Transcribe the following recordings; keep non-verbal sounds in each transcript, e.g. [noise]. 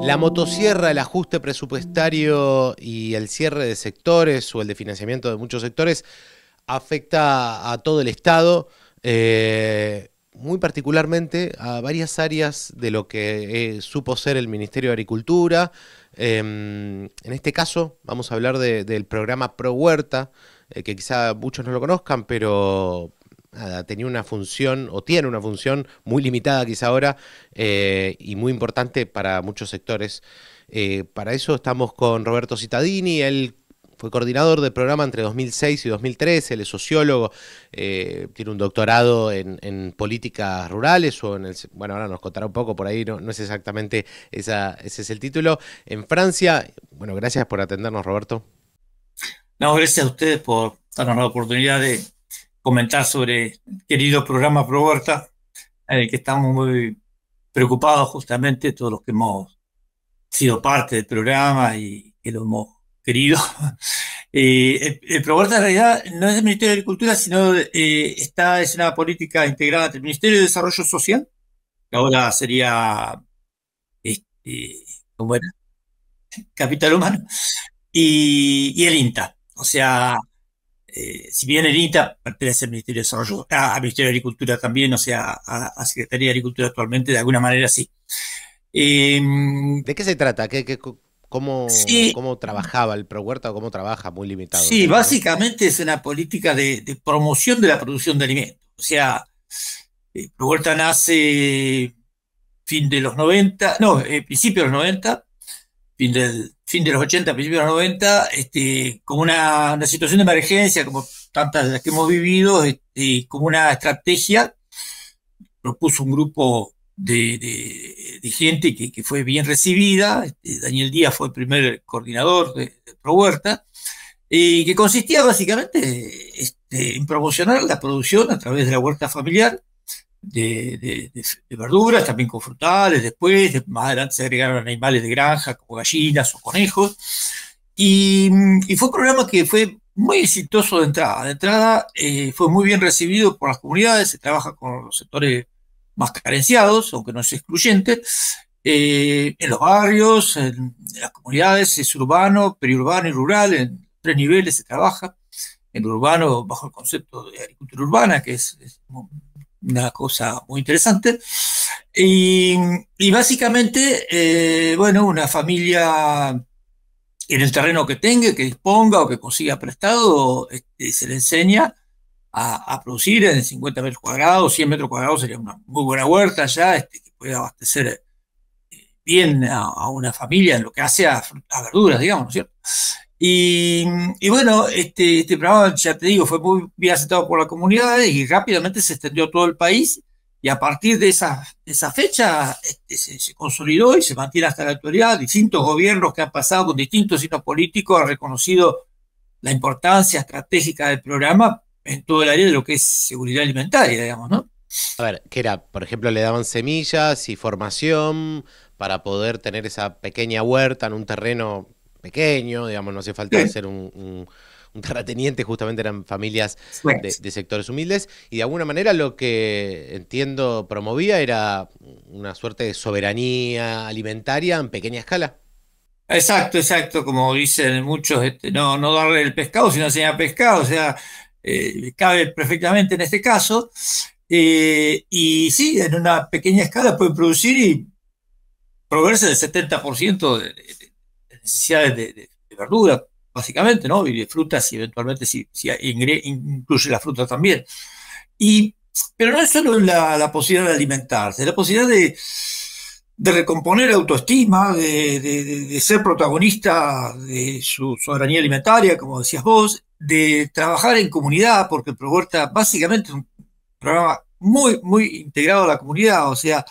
La motosierra, el ajuste presupuestario y el cierre de sectores o el de financiamiento de muchos sectores afecta a todo el Estado, eh, muy particularmente a varias áreas de lo que eh, supo ser el Ministerio de Agricultura. Em, en este caso vamos a hablar del programa Pro Huerta, eh, que quizá muchos no lo conozcan, pero tenía una función o tiene una función muy limitada quizá ahora eh, y muy importante para muchos sectores. Eh, para eso estamos con Roberto Citadini, él fue coordinador del programa entre 2006 y 2013, él es sociólogo, eh, tiene un doctorado en, políticas rurales, bueno, ahora nos contará un poco por ahí, no, es exactamente esa, ese es el título, en Francia. Bueno, gracias por atendernos, Roberto. No, gracias a ustedes por darnos la oportunidad de comentar sobre el querido programa Proberta, en el que estamos muy preocupados justamente todos los que hemos sido parte del programa y que lo hemos querido. [laughs] Eh, el, en realidad no es el Ministerio de Agricultura, sino eh, está, es una política integrada entre el Ministerio de Desarrollo Social, que ahora sería, este, Capital Humano, y, y el INTA. O sea, eh, si bien el INTA pertenece al Ministerio de Desarrollo, ah, al Ministerio de Agricultura también, o sea, a, Secretaría de Agricultura actualmente, de alguna manera sí. Em, ¿De qué se trata? ¿Qué, qué cómo, trabajaba el ProHuerta? o cómo trabaja? Muy limitado. Sí, básicamente es una política de, promoción de la producción de alimentos. O sea, eh, ProHuerta nace fin de los 90, no, eh, principio de los 90, fin, del, fin de los 80, principios de los 90, este, como una, una situación de emergencia, como tantas de las que hemos vivido, este, como una estrategia, propuso un grupo de, de, de gente que, que, fue bien recibida, este, Daniel Díaz fue el primer coordinador de, de ProHuerta, y que consistía básicamente este, en promocionar la producción a través de la huerta familiar, de, verduras, también con frutales, después, más adelante se agregaron animales de granja como gallinas o conejos. Y, fue un programa que fue muy exitoso de entrada. De entrada eh, fue muy bien recibido por las comunidades, se trabaja con los sectores más carenciados, aunque no es excluyente, eh, en los barrios, en, las comunidades, es urbano, periurbano y rural, en tres niveles se trabaja. En urbano, bajo el concepto de agricultura urbana, que es, es una cosa muy interesante. Y, básicamente, eh, bueno, una familia en el terreno que tenga, que disponga o que consiga prestado, este, se le enseña a, producir en 50 metros cuadrados, 100 metros cuadrados sería una muy buena huerta ya, este, que puede abastecer eh, bien a, una familia en lo que hace a, a verduras, digamos, ¿no es cierto? Y, bueno, este, este programa, ya te digo, fue muy bien aceptado por la comunidad y rápidamente se extendió a todo el país. Y a partir de esa, esa fecha este, se, consolidó y se mantiene hasta la actualidad. Distintos gobiernos que han pasado con distintos signos políticos han reconocido la importancia estratégica del programa en todo el área de lo que es seguridad alimentaria, digamos, ¿no? A ver, ¿qué era? Por ejemplo, le daban semillas y formación para poder tener esa pequeña huerta en un terreno pequeño, digamos, no hace falta ser un, terrateniente, justamente eran familias de, sectores humildes, y de alguna manera lo que entiendo promovía era una suerte de soberanía alimentaria en pequeña escala. Exacto, exacto, como dicen muchos, este, no, no darle el pescado, sino enseñar pescado, o sea, eh, cabe perfectamente en este caso. Eh, y sí, en una pequeña escala pueden producir y proveerse del 70% de, necesidades de, verduras, básicamente, ¿no? Y de frutas y eventualmente si, incluye la fruta también. Y, pero no es solo la, posibilidad de alimentarse, la posibilidad de, recomponer autoestima, de, ser protagonista de su soberanía alimentaria, como decías vos, de trabajar en comunidad, porque pro Huerta básicamente es un programa muy, muy integrado a la comunidad, o sea,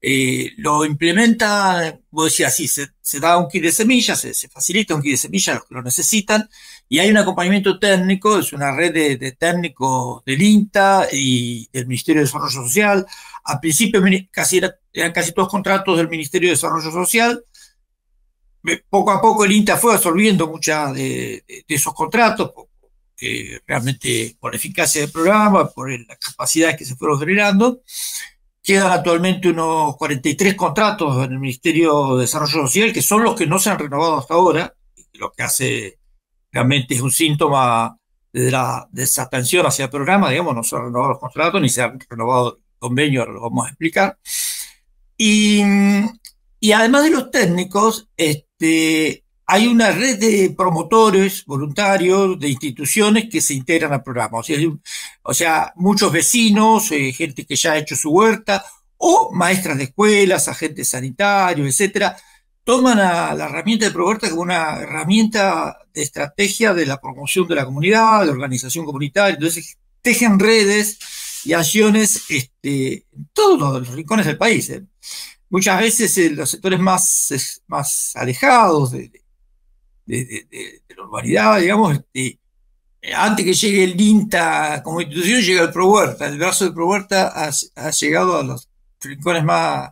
eh, lo implementa, vos decías, sí, se, da un kit de semillas, se, facilita un kit de semillas a los que lo necesitan, y hay un acompañamiento técnico, es una red de, técnicos del INTA y del Ministerio de Desarrollo Social. Al principio casi eran casi todos contratos del Ministerio de Desarrollo Social. Poco a poco el INTA fue absorbiendo muchos de, esos contratos, realmente por la eficacia del programa, por las capacidades que se fueron generando. Quedan actualmente unos 43 contratos en el Ministerio de Desarrollo Social, que son los que no se han renovado hasta ahora, lo que hace realmente es un síntoma de la desatención hacia el programa, digamos, no se han renovado los contratos ni se han renovado el convenio, ahora lo vamos a explicar. Y, y además de los técnicos, este, hay una red de promotores, voluntarios, de instituciones que se integran al programa. O sea, muchos vecinos, eh, gente que ya ha hecho su huerta, o maestras de escuelas, agentes sanitarios, etcétera, toman a la herramienta de ProHuerta como una herramienta de estrategia de la promoción de la comunidad, de organización comunitaria. Entonces, tejen redes y acciones este, en todos los rincones del país. ¿eh? Muchas veces en eh, los sectores más, más alejados de, de, normalidad, digamos, este, antes que llegue el INTA como institución, llega el ProHuerta. El brazo de ProHuerta ha, ha, llegado a los rincones más,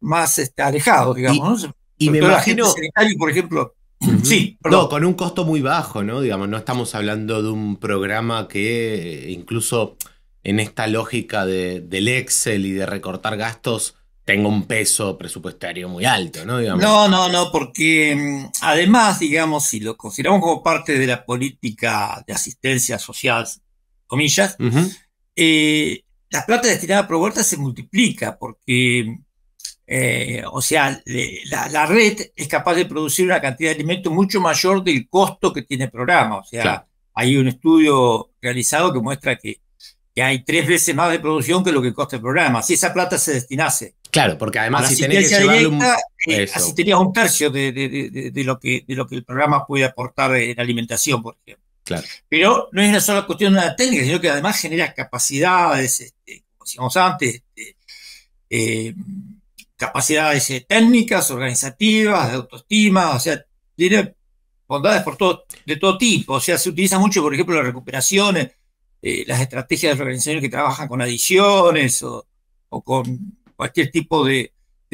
más este, alejados, digamos. Y, y me imagino... por ejemplo, Sí, no, con un costo muy bajo, ¿no? Digamos, no estamos hablando de un programa que incluso en esta lógica de, del Excel y de recortar gastos tenga un peso presupuestario muy alto, ¿no? No, no, no, porque mm, además, digamos, si lo consideramos como parte de la política de asistencia social, comillas, las eh, la plata destinada a ProHuerta se multiplica porque, eh, o sea, la, red es capaz de producir una cantidad de alimentos mucho mayor del costo que tiene el programa. O sea, hay un estudio realizado que muestra que que hay tres veces más de producción que lo que costa el programa, si esa plata se destinase. Claro, porque además si eh, así tenías un tercio de, lo que, lo que el programa puede aportar en alimentación, por ejemplo. Claro. Pero no es una sola cuestión de la técnica, sino que además genera capacidades, este, como decíamos antes, este, eh, capacidades eh, técnicas, organizativas, de autoestima, o sea, tiene bondades por todo, de todo tipo. O sea, se utiliza mucho, por ejemplo, las recuperaciones eh, las estrategias de organización que trabajan con adiciones o, con cualquier tipo de,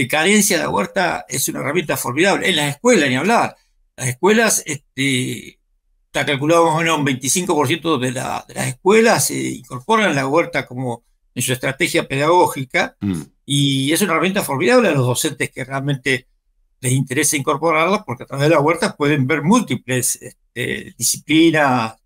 carencia de, la huerta es una herramienta formidable. En las escuelas, ni hablar. Las escuelas, este, está calculado más o menos un 25% de, las escuelas se eh, incorporan la huerta como en su estrategia pedagógica mm. y es una herramienta formidable a los docentes que realmente les interesa incorporarla porque a través de la huerta pueden ver múltiples este, disciplinas,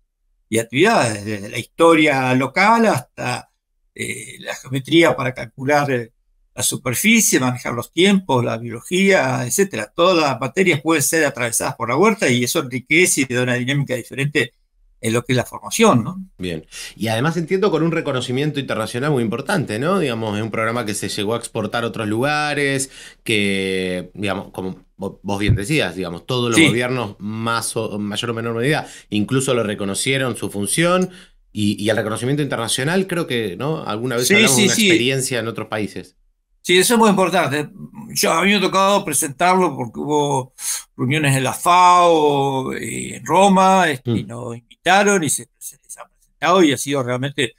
y actividades, desde la historia local hasta eh, la geometría para calcular eh, la superficie, manejar los tiempos, la biología, etcétera. Todas las materias pueden ser atravesadas por la huerta y eso enriquece y da una dinámica diferente en lo que es la formación, ¿no? Bien. Y además entiendo con un reconocimiento internacional muy importante, ¿no? Digamos, es un programa que se llegó a exportar a otros lugares, que, digamos, como vos bien decías, digamos, todos los gobiernos más mayor o menor medida incluso lo reconocieron su función y, el reconocimiento internacional creo que, ¿no? Alguna vez ha una experiencia en otros países. Sí, eso es muy importante. Yo a mí me ha tocado presentarlo porque hubo reuniones en la FAO, eh, en Roma, este, y mm. nos invitaron y se, les ha presentado y ha sido realmente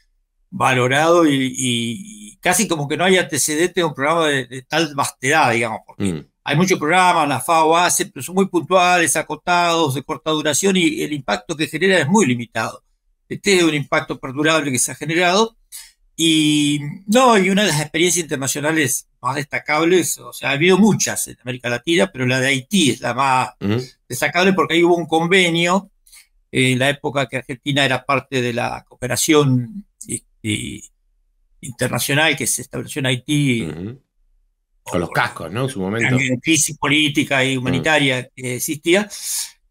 valorado y, casi como que no hay antecedente a un programa de, tal vastedad, digamos, mm hay muchos programas, la FAO hace, pero son muy puntuales, acotados, de corta duración y el impacto que genera es muy limitado. Este es un impacto perdurable que se ha generado. Y no, y una de las experiencias internacionales más destacables, o sea, ha habido muchas en América Latina, pero la de Haití es la más destacable porque ahí hubo un convenio eh, en la época que Argentina era parte de la cooperación este, internacional que se estableció en Haití con los cascos, ¿no? En su momento. en crisis política y mm. humanitaria que existía.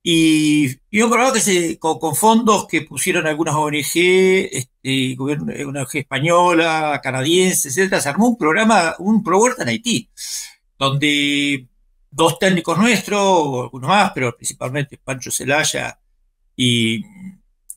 Y, yo un programa que se, con, fondos que pusieron algunas ONG, este, eh, una ONG española, canadiense, etcétera, se armó un programa, un ProWorld en Haití, donde dos técnicos nuestros, algunos más, pero principalmente Pancho Celaya y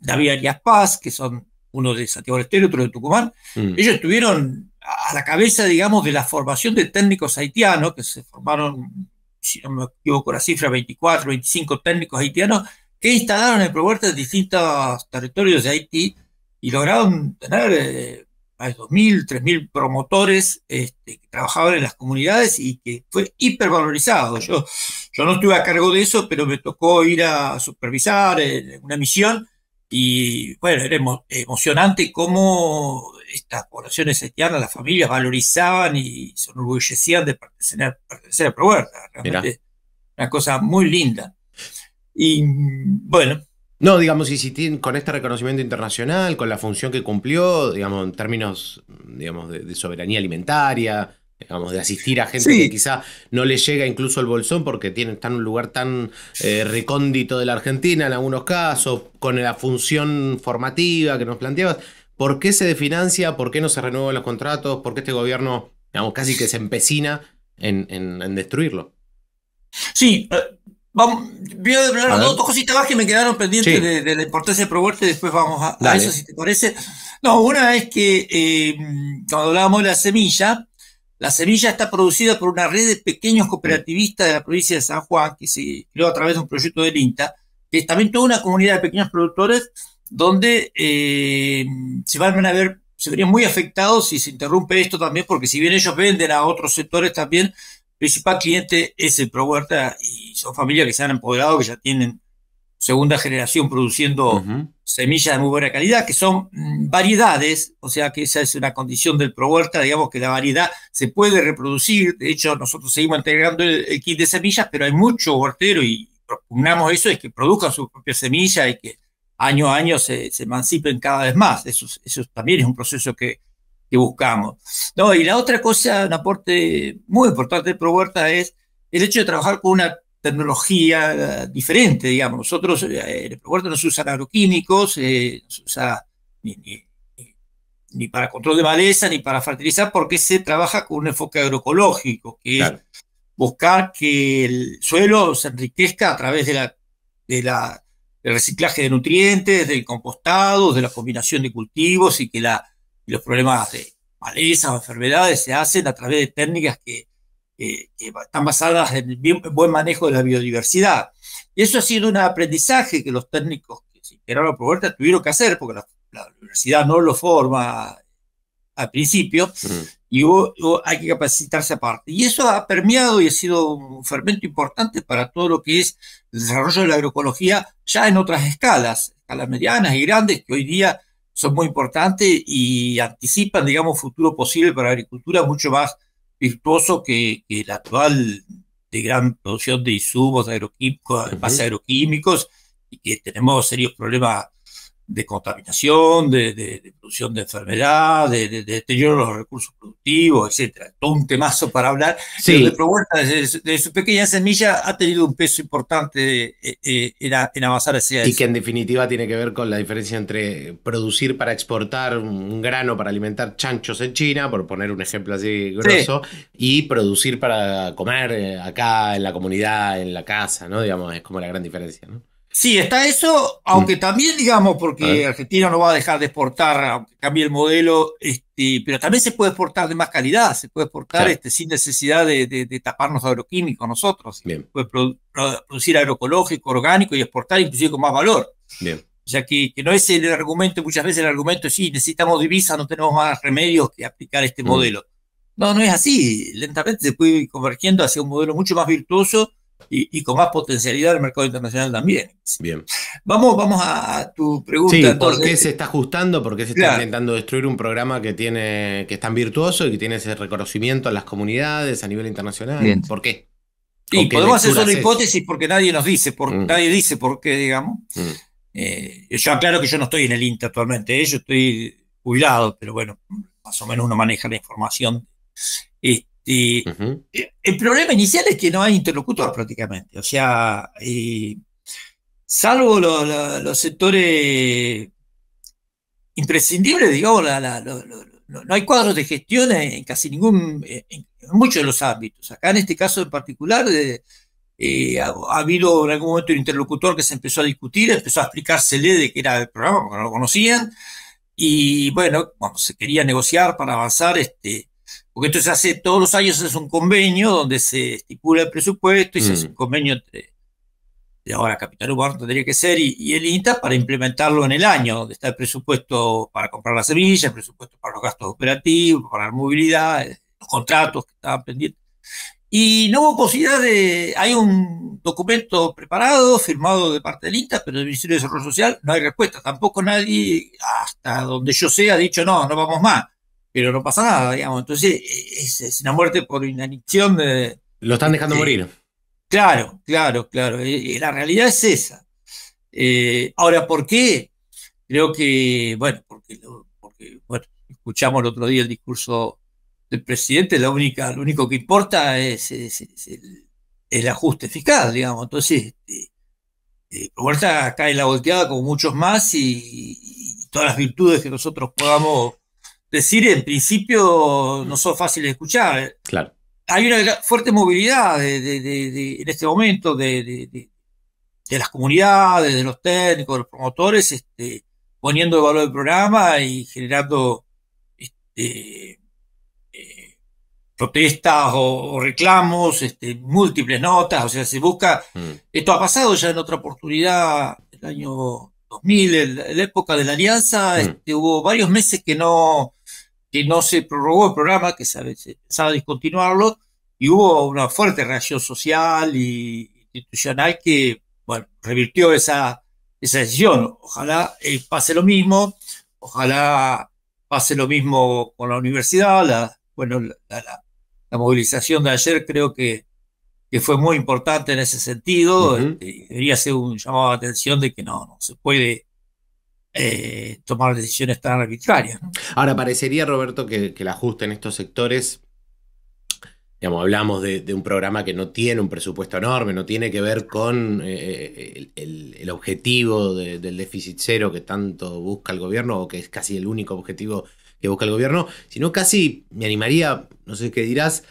David Arias Paz, que son uno de Santiago del Estero, otro de Tucumán, mm. ellos estuvieron a la cabeza, digamos, de la formación de técnicos haitianos, que se formaron, si no me equivoco la cifra, 24, 25 técnicos haitianos, que instalaron en Prohuerta en distintos territorios de Haití y lograron tener eh, más de 2.000, 3.000 promotores este, que trabajaban en las comunidades y que fue hipervalorizado. Yo, yo no estuve a cargo de eso, pero me tocó ir a supervisar eh, una misión y bueno, era emocionante cómo estas poblaciones haitianas, las familias, valorizaban y se enorgullecían de pertenecer, a una cosa muy linda. Y bueno. No, digamos, con este reconocimiento internacional, con la función que cumplió, digamos, en términos digamos, de soberanía alimentaria, de asistir a gente que quizá no le llega incluso el bolsón porque tiene está en un lugar tan eh, recóndito de la Argentina en algunos casos, con la función formativa que nos planteabas. ¿Por qué se definancia ¿Por qué no se renuevan los contratos? ¿Por qué este gobierno, digamos, casi que se empecina en, destruirlo? Sí, eh, voy a hablar dos, cositas más que me quedaron pendientes de, la importancia de y después vamos a, eso si te parece. No, una es que eh, cuando hablábamos de la semilla, la semilla está producida por una red de pequeños cooperativistas de la provincia de San Juan, que se creó a través de un proyecto del INTA, que es también toda una comunidad de pequeños productores donde eh, se van a ver, se verían muy afectados si se interrumpe esto también, porque si bien ellos venden a otros sectores también, el principal cliente es el Pro Huerta y son familias que se han empoderado, que ya tienen segunda generación produciendo semillas de muy buena calidad, que son mm, variedades, o sea que esa es una condición del Pro Huerta, digamos que la variedad se puede reproducir, de hecho nosotros seguimos integrando el, kit de semillas, pero hay mucho huertero y propugnamos eso, es que produzcan sus propias semillas y que año a año se, emancipen cada vez más, eso, también es un proceso que, buscamos. No, y la otra cosa, un aporte muy importante del Pro Huerta es el hecho de trabajar con una tecnología eh, diferente, digamos. Nosotros, en eh, el propuesto no se usan agroquímicos, eh, no ni, para control de maleza, ni para fertilizar, porque se trabaja con un enfoque agroecológico, que es buscar que el suelo se enriquezca a través de la, de la, del reciclaje de nutrientes, del compostado, de la combinación de cultivos y que la, los problemas de maleza o enfermedades se hacen a través de técnicas que eh, eh, están basadas en buen manejo de la biodiversidad. eso ha sido un aprendizaje que los técnicos que se integraron por vuelta tuvieron que hacer, porque la, universidad no lo forma al principio, y hay que capacitarse aparte. Y eso ha permeado y ha sido un fermento importante para todo lo que es el desarrollo de la agroecología, ya en otras escalas, escalas medianas y grandes, que hoy día son muy importantes y anticipan, digamos, futuro posible para la agricultura mucho más virtuoso que, el actual de gran producción de insumos agroquímicos, uh agroquímicos, y que tenemos serios problemas de contaminación, de, de, producción de enfermedad, de, deterioro de los recursos productivos, etcétera. Todo un temazo para hablar. Sí. Pero de, su pequeña semilla ha tenido un peso importante eh, eh, en, en avanzar hacia y eso. Y que en definitiva tiene que ver con la diferencia entre producir para exportar un grano para alimentar chanchos en China, por poner un ejemplo así grosso, y producir para comer eh, acá en la comunidad, en la casa, ¿no? Digamos, es como la gran diferencia, ¿no? Sí, está eso, aunque mm. también digamos, porque Argentina no va a dejar de exportar, aunque cambie el modelo, este, pero también se puede exportar de más calidad, se puede exportar este, sin necesidad de, taparnos agroquímicos nosotros. Bien. Puede producir agroecológico, orgánico y exportar inclusive con más valor. Bien. O sea que, no es el argumento, muchas veces el argumento es, sí, necesitamos divisas, no tenemos más remedios que aplicar este mm. modelo. No, no es así. Lentamente se puede convergiendo hacia un modelo mucho más virtuoso y, con más potencialidad el mercado internacional también. Bien. Vamos, vamos a tu pregunta. Sí, ¿por qué se está ajustando? ¿Por qué se está intentando destruir un programa que tiene, que es tan virtuoso y que tiene ese reconocimiento a las comunidades a nivel internacional? Bien. ¿Por qué? Y podemos hacer solo hipótesis porque nadie nos dice, porque mm. nadie dice por qué, digamos. Mm. Eh, yo aclaro que yo no estoy en el INTE actualmente, ¿eh? yo estoy jubilado, pero bueno, más o menos uno maneja la información. Este, y, e, El problema inicial es que no hay interlocutor prácticamente. O sea, salvo los sectores imprescindibles, digamos, no hay cuadros de gestión en casi ningún, en, muchos de los ámbitos. Acá en este caso en particular eh, ha, habido en algún momento un interlocutor que se empezó a discutir, empezó a explicársele de qué era el programa, porque no lo conocían, y bueno, bueno, se quería negociar para avanzar este, porque esto se hace todos los años, es un convenio donde se estipula el presupuesto y se hace un mm. convenio entre, de ahora Capital Humano tendría que ser, y, el INTA para implementarlo en el año, donde está el presupuesto para comprar las semillas, el presupuesto para los gastos operativos, para la movilidad, eh, los contratos que estaban pendientes. Y no hubo posibilidad de, hay un documento preparado, firmado de parte del INTA, pero del Ministerio de Desarrollo Social no hay respuesta. Tampoco nadie, hasta donde yo sé, ha dicho no, no vamos más pero no pasa nada, digamos. Entonces es, una muerte por inanición de... Lo están dejando morir. Claro, claro, claro. La realidad es esa. Eh, ahora, ¿por qué? Creo que, bueno, porque, porque bueno, escuchamos el otro día el discurso del presidente, la única, lo único que importa es, el, ajuste fiscal, digamos. Entonces, este, eh, eh, cae en la volteada con muchos más y todas las virtudes que nosotros podamos decir en principio no son fáciles de escuchar. ¿eh? Claro. Hay una fuerte movilidad en este momento de, las comunidades, de los técnicos, de los promotores, este, poniendo de valor el programa y generando este, eh, protestas o, reclamos, este, múltiples notas, o sea, se busca... Mm. Esto ha pasado ya en otra oportunidad, el año 2000, en la época de la Alianza, mm. este, hubo varios meses que no que no se prorrogó el programa, que se pensaba discontinuarlo, y hubo una fuerte reacción social y institucional que, bueno, revirtió esa, esa decisión. Ojalá eh, pase lo mismo, ojalá pase lo mismo con la universidad, la, bueno, la, movilización de ayer creo que, que, fue muy importante en ese sentido, este, debería ser un llamado atención de que no, no se puede eh, tomar decisiones tan arbitrarias. Ahora, parecería, Roberto, que, el ajuste en estos sectores, digamos, hablamos de, un programa que no tiene un presupuesto enorme, no tiene que ver con eh, eh, el, objetivo del déficit cero que tanto busca el gobierno, o que es casi el único objetivo que busca el gobierno, sino casi, me animaría, no sé qué dirás,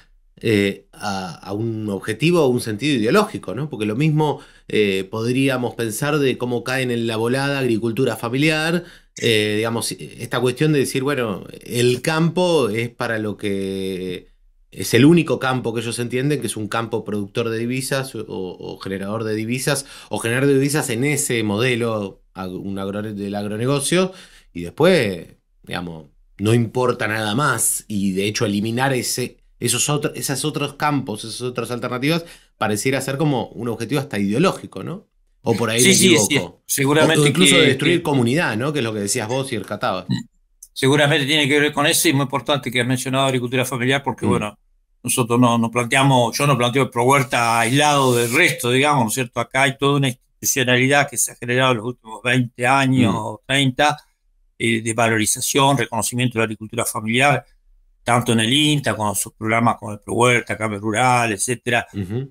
eh, a, un objetivo o un sentido ideológico, ¿no? Porque lo mismo eh, podríamos pensar de cómo caen en la volada agricultura familiar, eh, digamos, esta cuestión de decir, bueno, el campo es para lo que es el único campo que ellos entienden, que es un campo productor de divisas o, generador de divisas, o generar de divisas en ese modelo del agronegocio, y después, digamos, no importa nada más, y de hecho eliminar ese, esos otros campos, esas otras alternativas, pareciera ser como un objetivo hasta ideológico, ¿no? O por ahí me equivoco. Seguramente incluso destruir comunidad, ¿no? Que es lo que decías vos y rescatabas. Seguramente tiene que ver con eso y muy importante que has mencionado agricultura familiar porque, mm. bueno, nosotros no, no, planteamos, yo no planteo el Pro Huerta aislado del resto, digamos, ¿no es cierto? Acá hay toda una institucionalidad que se ha generado en los últimos 20 años, o mm. 30, eh, de valorización, reconocimiento de la agricultura familiar tanto en el INTA con sus programas como el Pro Huerta, Cambio Rural, etcétera,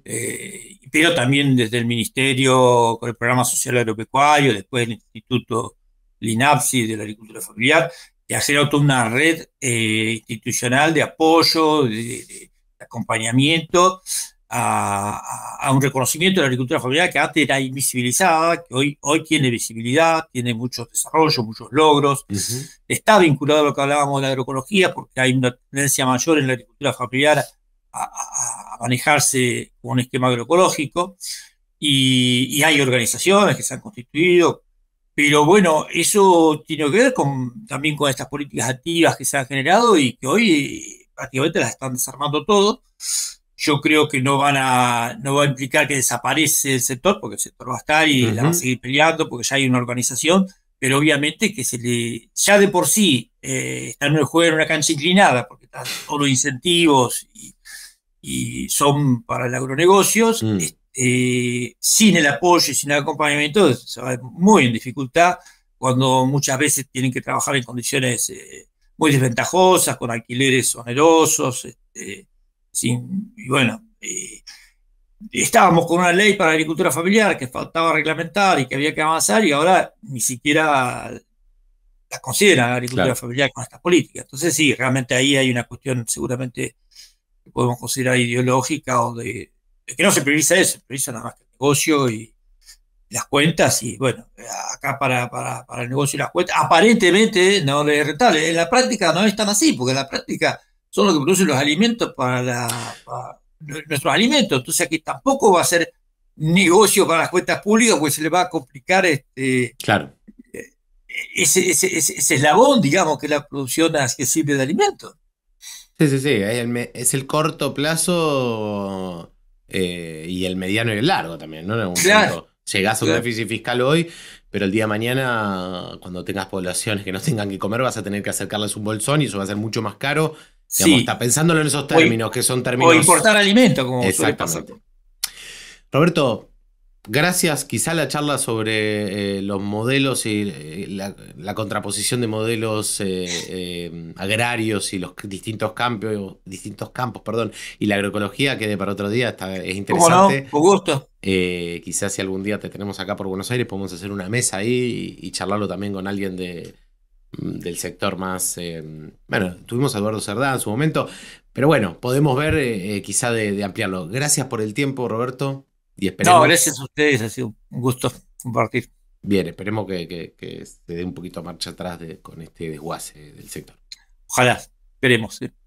eh, pero también desde el Ministerio con el Programa Social Agropecuario, después el Instituto Linapsi de la Agricultura Familiar, de hacer una red eh, institucional de apoyo, de, de acompañamiento a, un reconocimiento de la agricultura familiar que antes era invisibilizada, que hoy, hoy tiene visibilidad, tiene muchos desarrollos, muchos logros. Está vinculado a lo que hablábamos de la agroecología, porque hay una tendencia mayor en la agricultura familiar a, manejarse con un esquema agroecológico. Y, hay organizaciones que se han constituido. Pero bueno, eso tiene que ver con, también con estas políticas activas que se han generado y que hoy eh, prácticamente las están desarmando todo. Yo creo que no van a, no va a implicar que desaparece el sector, porque el sector va a estar y la va a seguir peleando, porque ya hay una organización, pero obviamente que se le, ya de por sí, eh, está en el juego en una cancha inclinada, porque están todos los incentivos y, son para el agronegocios, mm. este, sin el apoyo y sin el acompañamiento, se va muy en dificultad cuando muchas veces tienen que trabajar en condiciones eh, muy desventajosas, con alquileres onerosos, este, y bueno, eh, estábamos con una ley para agricultura familiar que faltaba reglamentar y que había que avanzar y ahora ni siquiera la consideran agricultura familiar con estas políticas. Entonces sí, realmente ahí hay una cuestión seguramente que podemos considerar ideológica o de, que no se prioriza eso, se prioriza nada más que el negocio y las cuentas y bueno, acá para, para, para el negocio y las cuentas aparentemente no le es rentable. En la práctica no es tan así, porque en la práctica son los que producen los alimentos para, nuestros alimentos. Entonces aquí tampoco va a ser negocio para las cuentas públicas, pues se le va a complicar este, claro. Eh, ese, eslabón, digamos, que la producción sirve de alimentos. Sí, sí, sí, es el corto plazo eh, y el mediano y el largo también, ¿no? En llegás a un déficit fiscal hoy, pero el día de mañana, cuando tengas poblaciones que no tengan que comer, vas a tener que acercarles un bolsón y eso va a ser mucho más caro está pensándolo en esos términos, que son términos. O importar alimento, como Exactamente. Roberto, gracias. Quizá la charla sobre eh, los modelos y eh, la, contraposición de modelos eh, agrarios y los distintos campos, distintos campos, perdón, y la agroecología quede para otro día. Está, es interesante. Con gusto. quizás si algún día te tenemos acá por Buenos Aires, podemos hacer una mesa ahí y charlarlo también con alguien de, Mm, del sector más... Em, bueno, tuvimos a Eduardo Cerdá en su momento, pero bueno, podemos ver eh, eh, quizá de, ampliarlo. Gracias por el tiempo, Roberto. Y esperemos... No, gracias a ustedes, ha sido un gusto compartir. Bien, esperemos que, que, se dé un poquito marcha atrás de, con este desguace del sector. Ojalá, esperemos. ¿eh?